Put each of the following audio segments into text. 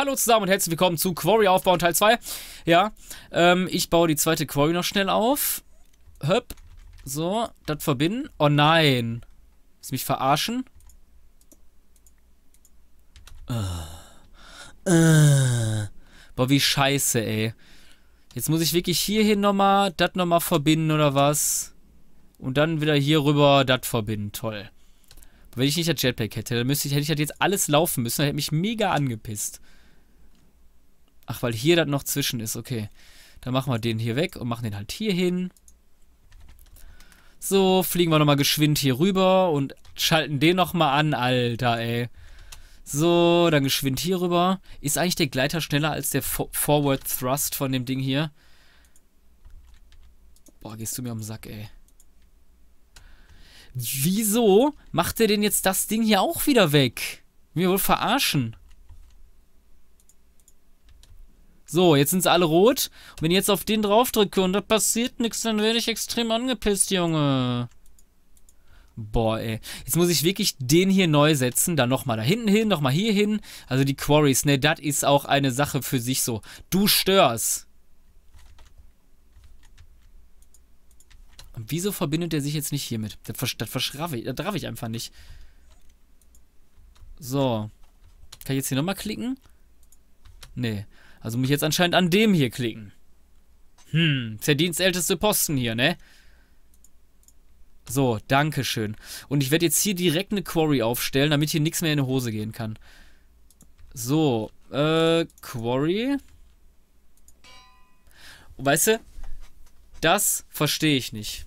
hallo zusammen und herzlich willkommen zu Quarry aufbauen Teil 2. Ja, ähm, ich baue die zweite Quarry noch schnell auf. Höpp. So, das verbinden. Oh nein. Willst mich verarschen? Äh. Äh. Boah, wie scheiße, ey. Jetzt muss ich wirklich hierhin nochmal, das nochmal verbinden oder was? Und dann wieder hier rüber das verbinden. Toll. Wenn ich nicht das Jetpack hätte, dann müsste ich, hätte ich das jetzt alles laufen müssen. Dann hätte mich mega angepisst. Ach, weil hier dann noch zwischen ist, okay. Dann machen wir den hier weg und machen den halt hier hin. So, fliegen wir nochmal geschwind hier rüber und schalten den nochmal an, Alter, ey. So, dann geschwind hier rüber. Ist eigentlich der Gleiter schneller als der Forward Thrust von dem Ding hier? Boah, gehst du mir am Sack, ey. Wieso macht er denn jetzt das Ding hier auch wieder weg? Mir wohl verarschen. So, jetzt sind sie alle rot. Und wenn ich jetzt auf den drauf drücke und da passiert nichts, dann werde ich extrem angepisst, Junge. Boah, ey. Jetzt muss ich wirklich den hier neu setzen, dann nochmal da hinten hin, nochmal hier hin. Also die Quarries, ne, das ist auch eine Sache für sich so. Du störst. Und wieso verbindet er sich jetzt nicht hiermit? Das, vers das verschraff ich, das darf ich einfach nicht. So. Kann ich jetzt hier nochmal klicken? Nee. Also muss ich jetzt anscheinend an dem hier klicken. Hm, verdienstälteste Posten hier, ne? So, danke schön. Und ich werde jetzt hier direkt eine Quarry aufstellen, damit hier nichts mehr in die Hose gehen kann. So, äh, Quarry. Weißt du, das verstehe ich nicht.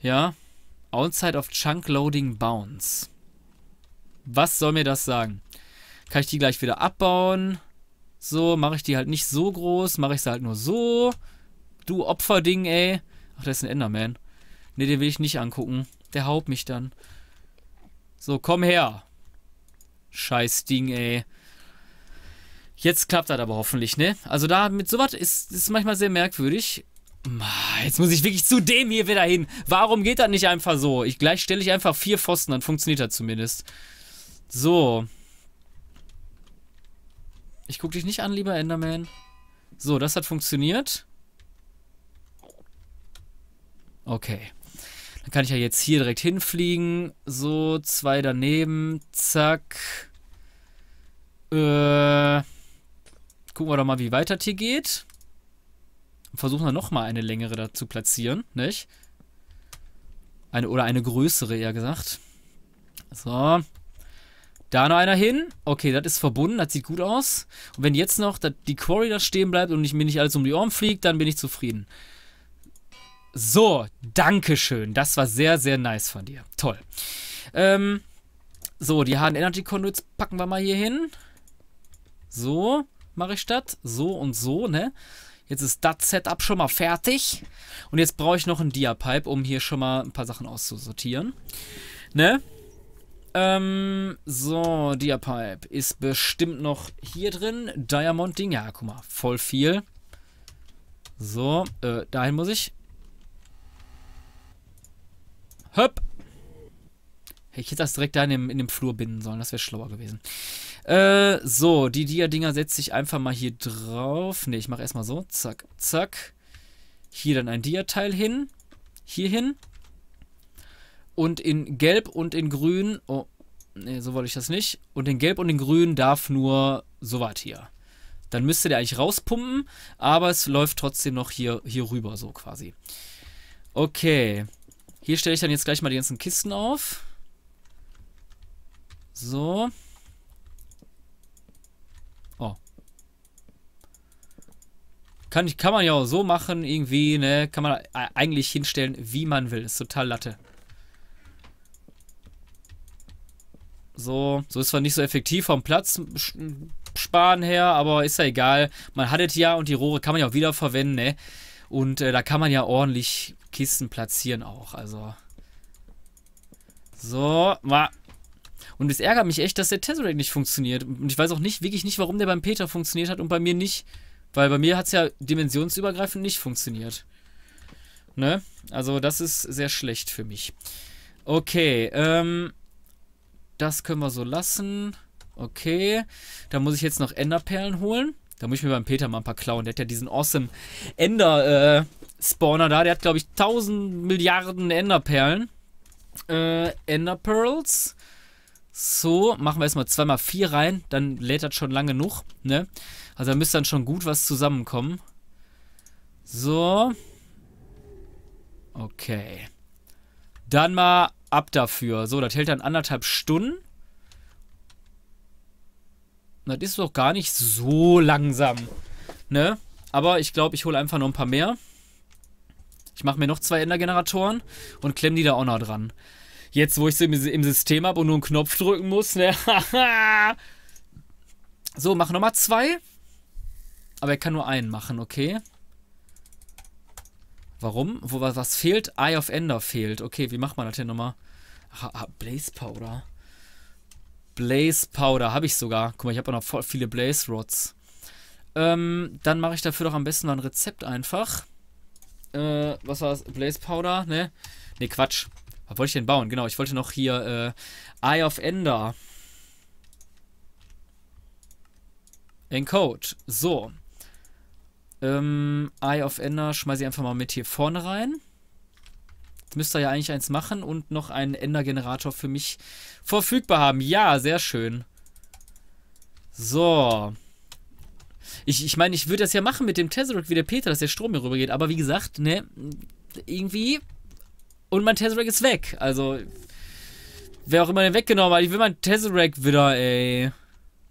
Ja, Outside of Chunk Loading Bounds. Was soll mir das sagen? kann ich die gleich wieder abbauen. So, mache ich die halt nicht so groß, mache ich sie halt nur so. Du Opferding, ey. Ach, das ist ein Enderman. Ne, den will ich nicht angucken. Der haut mich dann. So, komm her. Scheiß Ding, ey. Jetzt klappt das aber hoffentlich, ne? Also da mit sowas ist, ist manchmal sehr merkwürdig. Jetzt muss ich wirklich zu dem hier wieder hin. Warum geht das nicht einfach so? Ich gleich stelle ich einfach vier Pfosten, dann funktioniert das zumindest. So. Ich guck dich nicht an, lieber Enderman. So, das hat funktioniert. Okay. Dann kann ich ja jetzt hier direkt hinfliegen. So, zwei daneben. Zack. Äh, gucken wir doch mal, wie weit das hier geht. versuchen wir nochmal eine längere da zu platzieren, nicht? Eine, oder eine größere, eher gesagt. So. Da noch einer hin. Okay, das ist verbunden. Das sieht gut aus. Und wenn jetzt noch die Quarry da stehen bleibt und ich mir nicht alles um die Ohren fliegt, dann bin ich zufrieden. So, Dankeschön. Das war sehr, sehr nice von dir. Toll. Ähm, so, die Hard Energy Conduits packen wir mal hier hin. So mache ich das. So und so, ne? Jetzt ist das Setup schon mal fertig. Und jetzt brauche ich noch einen Dia-Pipe, um hier schon mal ein paar Sachen auszusortieren. Ne? Ähm, so, Diapipe ist bestimmt noch hier drin. Diamond-Ding, ja, guck mal, voll viel. So, äh, dahin muss ich. Höpp. Hätte ich jetzt das direkt da in dem, in dem Flur binden sollen, das wäre schlauer gewesen. Äh, so, die Dia-Dinger setze ich einfach mal hier drauf. Ne, ich mache erstmal so, zack, zack. Hier dann ein Dia-Teil hin, hier hin. Und in Gelb und in Grün, oh, nee, so wollte ich das nicht. Und in Gelb und in Grün darf nur so weit hier. Dann müsste der eigentlich rauspumpen, aber es läuft trotzdem noch hier, hier rüber, so quasi. Okay. Hier stelle ich dann jetzt gleich mal die ganzen Kisten auf. So. Oh. Kann, kann man ja auch so machen, irgendwie, ne? Kann man eigentlich hinstellen, wie man will. Ist total Latte. So, so ist zwar nicht so effektiv vom Platz sparen her, aber ist ja egal. Man hat es ja und die Rohre kann man ja auch wieder verwenden, ne? Und äh, da kann man ja ordentlich Kisten platzieren auch, also. So, mal. Und es ärgert mich echt, dass der Tesseract nicht funktioniert. Und ich weiß auch nicht, wirklich nicht, warum der beim Peter funktioniert hat und bei mir nicht. Weil bei mir hat es ja dimensionsübergreifend nicht funktioniert. Ne? Also das ist sehr schlecht für mich. Okay, ähm... Das können wir so lassen. Okay. Da muss ich jetzt noch Enderperlen holen. Da muss ich mir beim Peter mal ein paar klauen. Der hat ja diesen awesome Ender-Spawner äh, da. Der hat, glaube ich, 1000 Milliarden Enderperlen. Äh, Enderpearls. So, machen wir erstmal zweimal vier rein. Dann lädt das schon lange genug. Ne? Also da müsste dann schon gut was zusammenkommen. So. Okay. Dann mal ab dafür. So, das hält dann anderthalb Stunden. Das ist doch gar nicht so langsam. Ne? Aber ich glaube, ich hole einfach noch ein paar mehr. Ich mache mir noch zwei Endergeneratoren und klemme die da auch noch dran. Jetzt, wo ich sie im, System habe und nur einen Knopf drücken muss, ne? so, mach nochmal zwei. Aber er kann nur einen machen, okay? Warum? Wo, was fehlt? Eye of Ender fehlt. Okay, wie macht man das hier nochmal? Ach, Blaze Powder. Blaze Powder habe ich sogar. Guck mal, ich habe auch noch voll viele Blaze Rods. Ähm, dann mache ich dafür doch am besten mal ein Rezept einfach. Äh, was war das? Blaze Powder, ne? Ne, Quatsch. Was wollte ich denn bauen? Genau, ich wollte noch hier äh, Eye of Ender. Encode. So. Ähm, Eye of Ender schmeiße ich einfach mal mit hier vorne rein. Jetzt müsste er ja eigentlich eins machen und noch einen Ender-Generator für mich verfügbar haben. Ja, sehr schön. So. Ich, ich meine, ich würde das ja machen mit dem Tesseract wie der Peter, dass der Strom hier rübergeht. Aber wie gesagt, ne, irgendwie... Und mein Tesseract ist weg. Also, wer auch immer den weggenommen hat, ich will mein Tesseract wieder, ey.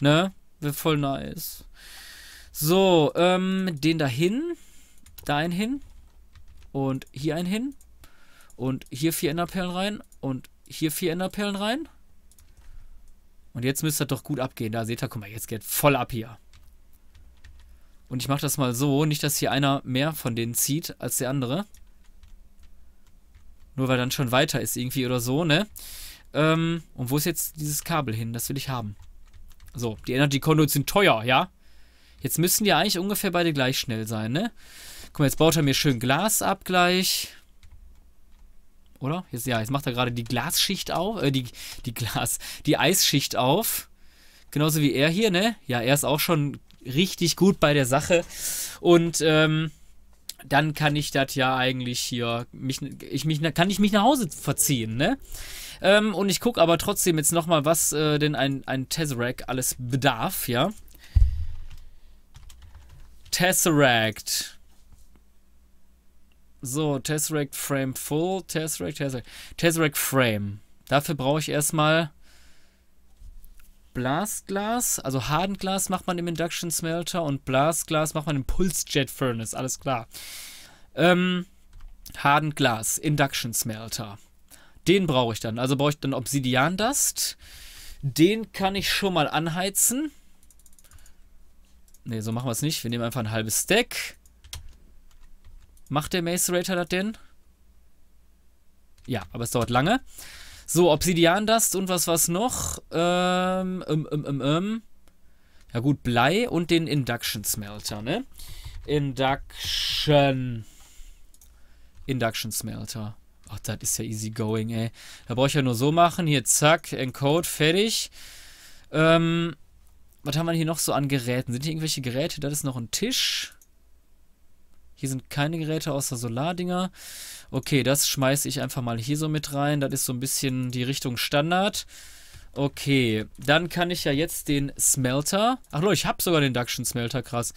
Ne? Wäre voll nice. So, ähm, den da hin. Da einen hin. Und hier einen hin. Und hier vier Enderperlen rein. Und hier vier Enderperlen rein. Und jetzt müsste das doch gut abgehen. Da seht ihr, guck mal, jetzt geht voll ab hier. Und ich mache das mal so. Nicht, dass hier einer mehr von denen zieht als der andere. Nur weil dann schon weiter ist irgendwie oder so, ne? Ähm, und wo ist jetzt dieses Kabel hin? Das will ich haben. So, die Energy Conduits sind teuer, ja? Jetzt müssen die eigentlich ungefähr beide gleich schnell sein, ne? Guck mal, jetzt baut er mir schön Glas ab gleich. Oder? Jetzt, ja, jetzt macht er gerade die Glasschicht auf. Äh, die, die Glas. Die Eisschicht auf. Genauso wie er hier, ne? Ja, er ist auch schon richtig gut bei der Sache. Und, ähm, dann kann ich das ja eigentlich hier, mich, ich mich, kann ich mich nach Hause verziehen, ne? Ähm, und ich gucke aber trotzdem jetzt nochmal, was äh, denn ein, ein Tesseract alles bedarf, ja? Tesseract. So, Tesseract Frame Full, Tesseract, Tesseract, Tesseract Frame. Dafür brauche ich erstmal Blastglas, also Hardenglas macht man im Induction Smelter und Blastglas macht man im Pulse Jet Furnace, alles klar. Ähm, Hardenglas, Induction Smelter. Den brauche ich dann. Also brauche ich dann Obsidian Dust. Den kann ich schon mal anheizen. Ne, so machen wir es nicht. Wir nehmen einfach ein halbes Stack. Macht der Macerator das denn? Ja, aber es dauert lange. So, Obsidian Dust und was was noch? Ähm, ähm, ähm, ähm, ähm. Ja gut, Blei und den Induction Smelter, ne? Induction. Induction Smelter. Ach, das ist ja easy going, ey. Da brauche ich ja nur so machen. Hier, zack, Encode, fertig. Ähm, was haben wir hier noch so an Geräten? Sind hier irgendwelche Geräte? Das ist noch ein Tisch. Hier sind keine Geräte außer Solardinger. Okay, das schmeiße ich einfach mal hier so mit rein. Das ist so ein bisschen die Richtung Standard. Okay, dann kann ich ja jetzt den Smelter... Ach Leute, ich habe sogar den Duction Smelter, krass.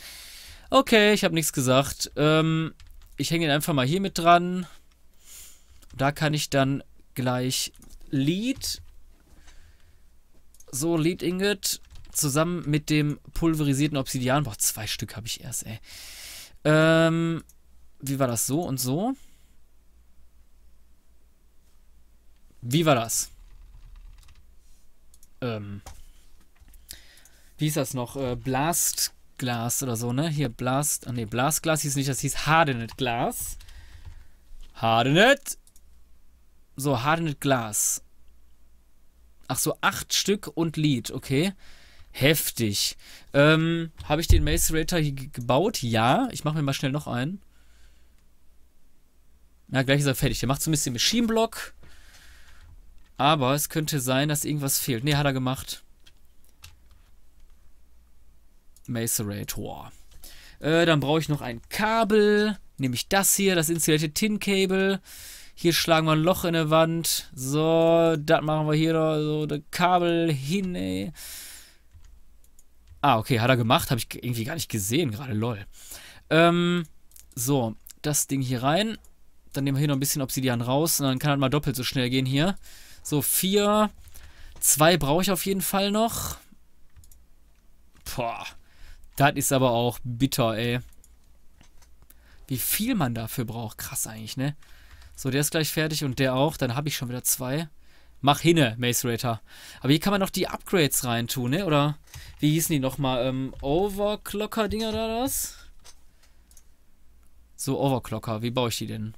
Okay, ich habe nichts gesagt. Ähm, ich hänge ihn einfach mal hier mit dran. Da kann ich dann gleich Lead... So, Lead Ingot zusammen mit dem pulverisierten Obsidian. Boah, zwei Stück habe ich erst, ey. Ähm, wie war das so und so? Wie war das? Ähm, wie hieß das noch? Äh, Blastglas oder so, ne? Hier Blast. Ah ne, Blastglas hieß nicht, das hieß Hardened Glas. Hardened! So, Hardened Glas. Ach so, acht Stück und Lied, okay. Heftig. Ähm, habe ich den Macerator hier gebaut? Ja. Ich mache mir mal schnell noch einen. Na, gleich ist er fertig. Der macht so ein bisschen Machine Block. Aber es könnte sein, dass irgendwas fehlt. Ne, hat er gemacht. Macerator. Äh, dann brauche ich noch ein Kabel. Nämlich das hier, das installierte Tin Cable. Hier schlagen wir ein Loch in der Wand. So, das machen wir hier So, das Kabel hin, ey. Ah, okay, hat er gemacht. Habe ich irgendwie gar nicht gesehen gerade, lol. Ähm, so, das Ding hier rein. Dann nehmen wir hier noch ein bisschen Obsidian raus. Und dann kann halt mal doppelt so schnell gehen hier. So, vier. Zwei brauche ich auf jeden Fall noch. Boah. Das ist aber auch bitter, ey. Wie viel man dafür braucht. Krass eigentlich, ne? So, der ist gleich fertig und der auch. Dann habe ich schon wieder zwei mach hinne, Mace Raider. Aber hier kann man noch die Upgrades reintun, ne? Oder wie hießen die nochmal? Ähm, Overclocker-Dinger da das? So, Overclocker, wie baue ich die denn?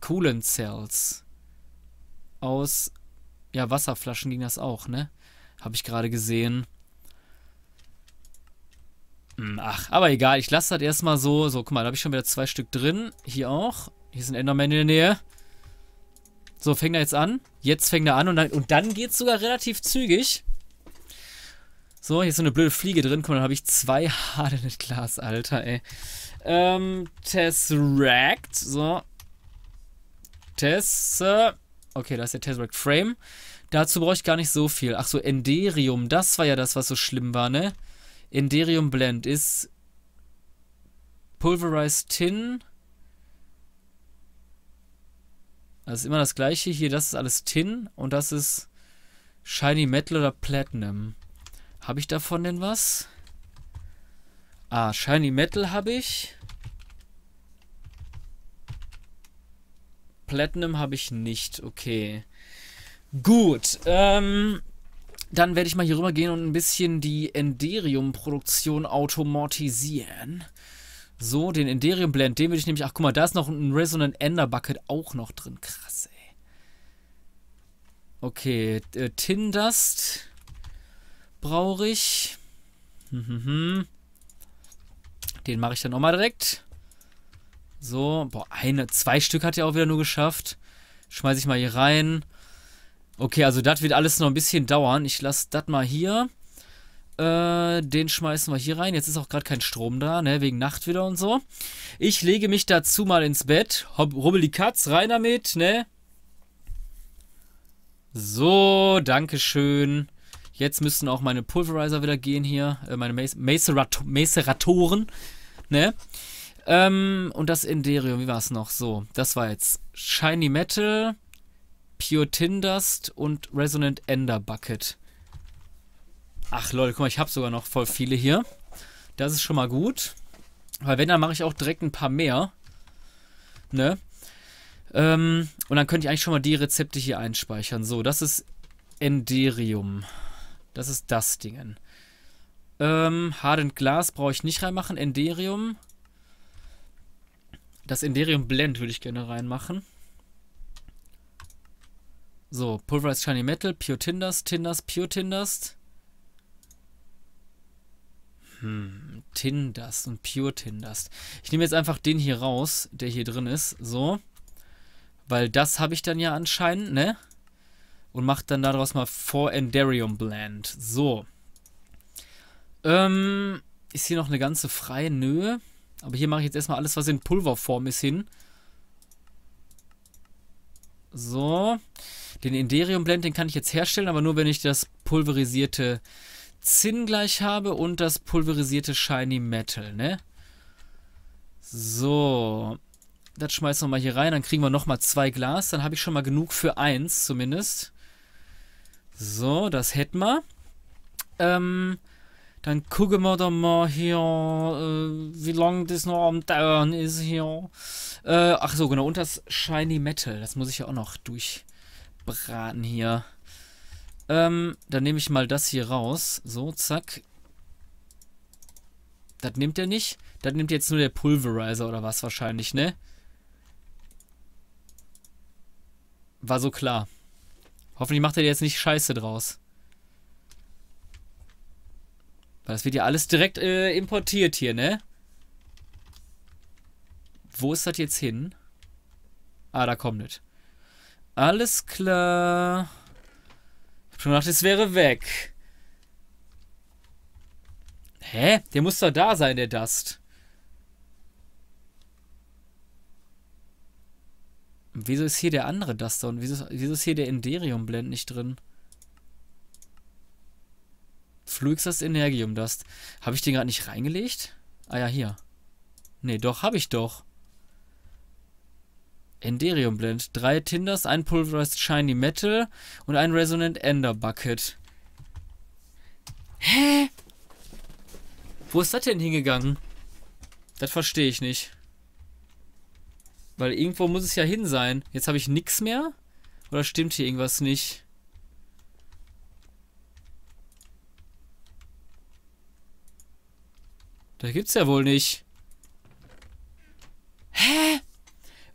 Coolen Cells. Aus, ja, Wasserflaschen ging das auch, ne? Habe ich gerade gesehen. Hm, ach, aber egal, ich lasse das erstmal so. So, guck mal, da habe ich schon wieder zwei Stück drin. Hier auch. Hier ist ein Enderman in der Nähe. So, fängt er jetzt an. Jetzt fängt er an und dann, und dann geht es sogar relativ zügig. So, hier ist so eine blöde Fliege drin. Guck mal, dann habe ich zwei Haare mit Glas, Alter, ey. Ähm, Tesseract. So. Tess. Okay, da ist der Tesseract Frame. Dazu brauche ich gar nicht so viel. Ach so, Enderium. Das war ja das, was so schlimm war, ne? Enderium Blend ist Pulverized Tin. Das ist immer das gleiche. Hier, das ist alles Tin und das ist Shiny Metal oder Platinum. Habe ich davon denn was? Ah, Shiny Metal habe ich. Platinum habe ich nicht. Okay. Gut. Ähm, dann werde ich mal hier rüber gehen und ein bisschen die Enderium-Produktion automatisieren. So, den Enderium Blend, den würde ich nämlich. Ach, guck mal, da ist noch ein Resonant Ender Bucket auch noch drin. Krass, ey. Okay, äh, Tindust brauche ich. Hm, hm, hm. Den mache ich dann nochmal direkt. So, boah, eine, zwei Stück hat er auch wieder nur geschafft. Schmeiße ich mal hier rein. Okay, also das wird alles noch ein bisschen dauern. Ich lasse das mal hier. Äh, den schmeißen wir hier rein. Jetzt ist auch gerade kein Strom da, ne? Wegen Nacht wieder und so. Ich lege mich dazu mal ins Bett. Rubbel die Katz, rein damit, ne? So, Dankeschön. Jetzt müssen auch meine Pulverizer wieder gehen hier. Äh, meine Macerat Maceratoren, ne? Ähm, und das Enderium, wie war es noch? So, das war jetzt Shiny Metal, Pure Tindust und Resonant Ender Bucket. Ach Leute, guck mal, ich habe sogar noch voll viele hier. Das ist schon mal gut. Weil wenn, dann mache ich auch direkt ein paar mehr. Ne? Ähm, und dann könnte ich eigentlich schon mal die Rezepte hier einspeichern. So, das ist Enderium. Das ist das Ding. Ähm, Hardened Glas brauche ich nicht reinmachen. Enderium. Das Enderium Blend würde ich gerne reinmachen. So, Pulverized Shiny Metal, Pure Tinders, Tinders, Pure Tinders. Hm, Tindast und Pure Tindast. Ich nehme jetzt einfach den hier raus, der hier drin ist. So. Weil das habe ich dann ja anscheinend, ne? Und mache dann daraus mal For Enderium Blend. So. Ähm, ist hier noch eine ganze freie? Nö. Aber hier mache ich jetzt erstmal alles, was in Pulverform ist, hin. So. Den Enderium Blend, den kann ich jetzt herstellen, aber nur, wenn ich das pulverisierte Zinn gleich habe und das pulverisierte Shiny Metal, ne? So. Das schmeißen wir mal hier rein. Dann kriegen wir nochmal zwei Glas. Dann habe ich schon mal genug für eins zumindest. So, das hätten wir. Ähm, dann gucken wir doch mal hier, äh, wie lange das noch am Dauern ist hier. Äh, ach so, genau. Und das Shiny Metal. Das muss ich ja auch noch durchbraten hier. Ähm, dann nehme ich mal das hier raus. So, zack. Das nimmt er nicht. Das nimmt jetzt nur der Pulverizer oder was wahrscheinlich, ne? War so klar. Hoffentlich macht er jetzt nicht Scheiße draus. Weil das wird ja alles direkt äh, importiert hier, ne? Wo ist das jetzt hin? Ah, da kommt es. Alles klar. Schon dachte, es wäre weg. Hä? Der muss doch da sein, der Dust. wieso ist hier der andere Duster und wieso, wieso ist hier der Enderium Blend nicht drin? Fluixas Energium Dust. Habe ich den gerade nicht reingelegt? Ah ja, hier. Nee, doch, habe ich doch. Enderium Blend. Drei Tinders, ein Pulverized Shiny Metal und ein Resonant Ender Bucket. Hä? Wo ist das denn hingegangen? Das verstehe ich nicht. Weil irgendwo muss es ja hin sein. Jetzt habe ich nichts mehr? Oder stimmt hier irgendwas nicht? Da gibt's ja wohl nicht. Hä?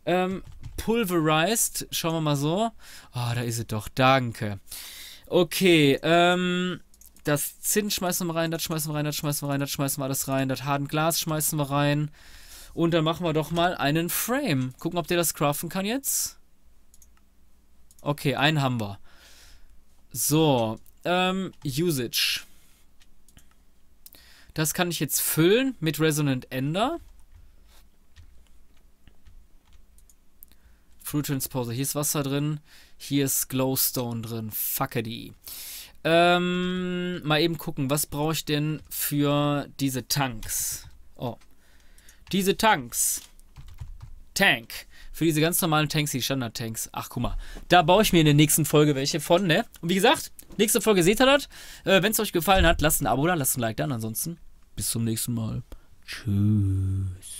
Ähm, Pulverized. Schauen wir mal so. Ah, oh, da ist sie doch. Danke. Okay, ähm, das Zinn schmeißen wir rein, das schmeißen wir rein, das schmeißen wir rein, das schmeißen wir alles rein, das harten Glas schmeißen wir rein. Und dann machen wir doch mal einen Frame. Gucken, ob der das craften kann jetzt. Okay, einen haben wir. So, ähm, Usage. Das kann ich jetzt füllen mit Resonant Ender. Full Transposer. Hier ist Wasser drin. Hier ist Glowstone drin. Fuckity. Ähm, mal eben gucken, was brauche ich denn für diese Tanks? Oh. Diese Tanks. Tank. Für diese ganz normalen Tanks, die Standard-Tanks. Ach, guck mal. Da baue ich mir in der nächsten Folge welche von, ne? Und wie gesagt, nächste Folge seht ihr das. Äh, Wenn es euch gefallen hat, lasst ein Abo da, lasst ein Like da. Und ansonsten, bis zum nächsten Mal. Tschüss.